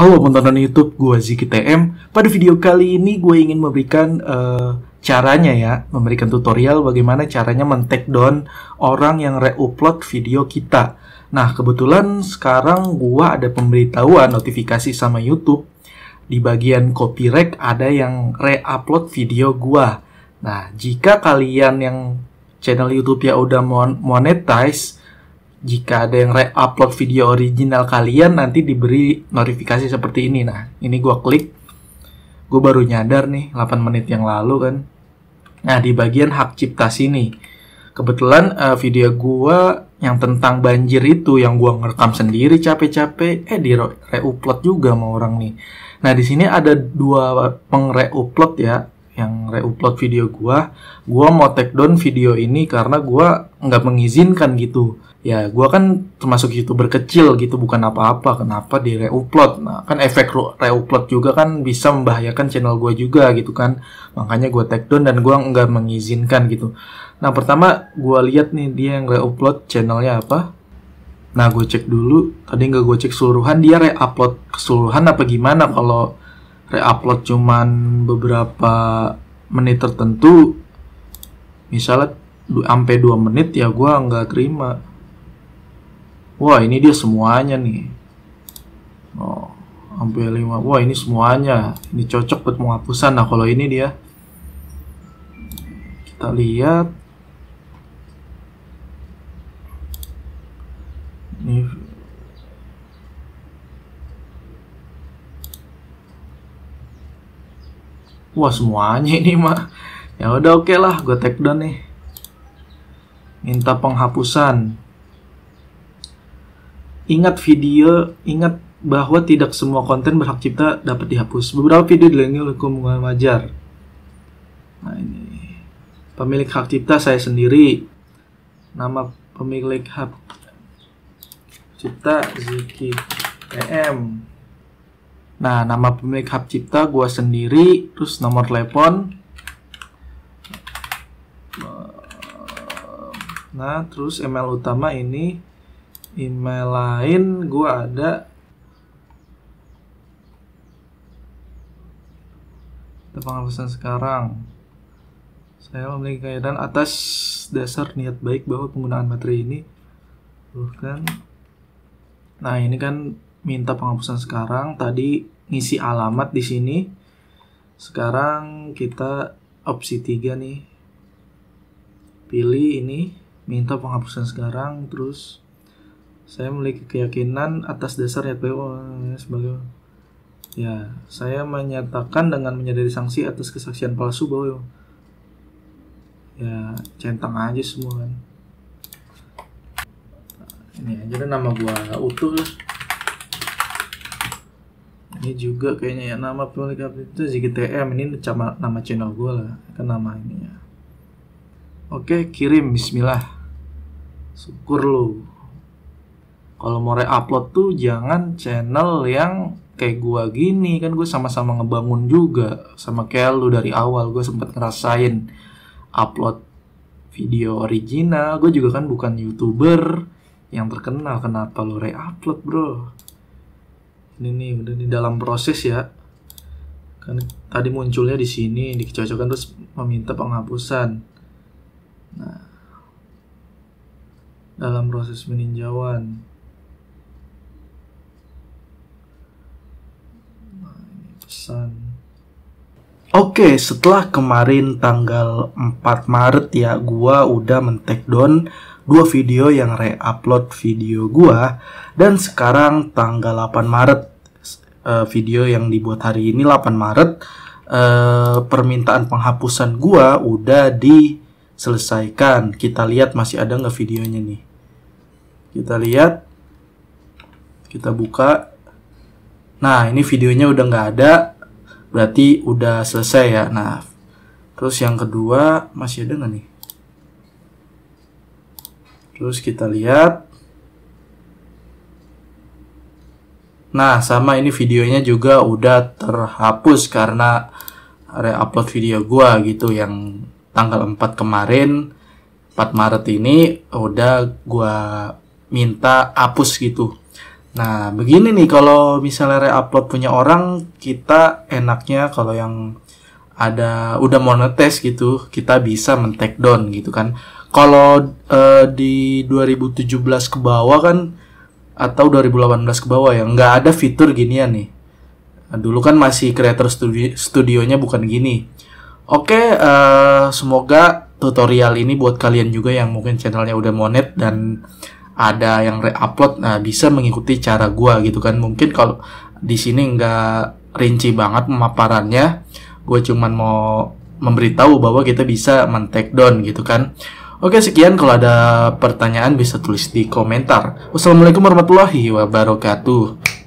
Halo penonton YouTube, gue Ziki TM. Pada video kali ini gue ingin memberikan uh, caranya ya, memberikan tutorial bagaimana caranya men down orang yang reupload video kita. Nah, kebetulan sekarang gue ada pemberitahuan notifikasi sama YouTube di bagian copyright ada yang reupload video gue. Nah, jika kalian yang channel YouTube ya udah monetize jika ada yang re upload video original kalian nanti diberi notifikasi seperti ini nah ini gue klik gue baru nyadar nih 8 menit yang lalu kan nah di bagian hak cipta sini kebetulan uh, video gue yang tentang banjir itu yang gue ngerekam sendiri capek-capek eh di re-upload juga sama orang nih nah di sini ada dua pengre-upload ya yang reupload video gue, gue mau take down video ini karena gue nggak mengizinkan gitu ya gue kan termasuk youtuber kecil gitu bukan apa-apa kenapa di reupload nah kan efek reupload juga kan bisa membahayakan channel gue juga gitu kan makanya gue take down dan gue nggak mengizinkan gitu nah pertama gue lihat nih dia yang reupload channelnya apa Nah, gue cek dulu. Tadi nggak gue cek seluruhan, dia reupload keseluruhan apa gimana kalau reupload cuman beberapa menit tertentu misalnya sampai 2 menit ya gua nggak terima wah ini dia semuanya nih oh sampai 5 wah ini semuanya ini cocok buat penghapusan nah kalau ini dia kita lihat Wah semuanya ini mah. Ya udah oke okay lah, gue take down nih. Minta penghapusan. Ingat video, ingat bahwa tidak semua konten berhak cipta dapat dihapus. Beberapa video dilindungi oleh hukum wajar. Nah ini pemilik hak cipta saya sendiri. Nama pemilik hak cipta Ziki PM. Nah, nama pemilik hak cipta gue sendiri, terus nomor telepon. Nah, terus email utama ini email lain gue ada penghapusan sekarang. Saya memiliki keyakinan atas dasar niat baik bahwa penggunaan materi ini bukan. Nah, ini kan minta penghapusan sekarang tadi ngisi alamat di sini sekarang kita opsi tiga nih pilih ini minta penghapusan sekarang terus saya memiliki keyakinan atas dasar ya sebagai ya saya menyatakan dengan menyadari sanksi atas kesaksian palsu bahwa ya centang aja semua kan ini aja deh nama gua utuh ini juga kayaknya ya nama pelengkapnya itu ZGTM ini nama, nama channel gue lah kan nama ini ya oke kirim Bismillah syukur lo kalau mau re-upload tuh jangan channel yang kayak gua gini kan gue sama-sama ngebangun juga sama kayak lu dari awal gue sempet ngerasain upload video original gue juga kan bukan youtuber yang terkenal kenapa lo re-upload bro ini nih udah di dalam proses ya kan tadi munculnya di sini dicocokkan terus meminta penghapusan nah dalam proses meninjauan nah, pesan Oke, setelah kemarin tanggal 4 Maret ya, gua udah men-take down dua video yang re-upload video gua dan sekarang tanggal 8 Maret eh, video yang dibuat hari ini 8 Maret eh, permintaan penghapusan gua udah diselesaikan. Kita lihat masih ada nggak videonya nih. Kita lihat. Kita buka. Nah, ini videonya udah nggak ada. Berarti udah selesai ya. Nah, terus yang kedua masih ada nggak nih? Terus kita lihat. Nah, sama ini videonya juga udah terhapus karena re-upload video gua gitu yang tanggal 4 kemarin 4 Maret ini udah gua minta hapus gitu. Nah, begini nih kalau misalnya re-upload punya orang, kita enaknya kalau yang ada udah monetes gitu kita bisa men down gitu kan kalau uh, di 2017 ke bawah kan atau 2018 ke bawah ya nggak ada fitur ginian nih dulu kan masih creator studio studionya bukan gini oke okay, uh, eh, semoga tutorial ini buat kalian juga yang mungkin channelnya udah monet dan ada yang reupload nah bisa mengikuti cara gua gitu kan mungkin kalau di sini nggak rinci banget pemaparannya gue cuman mau memberitahu bahwa kita bisa men down gitu kan. Oke sekian kalau ada pertanyaan bisa tulis di komentar. Wassalamualaikum warahmatullahi wabarakatuh.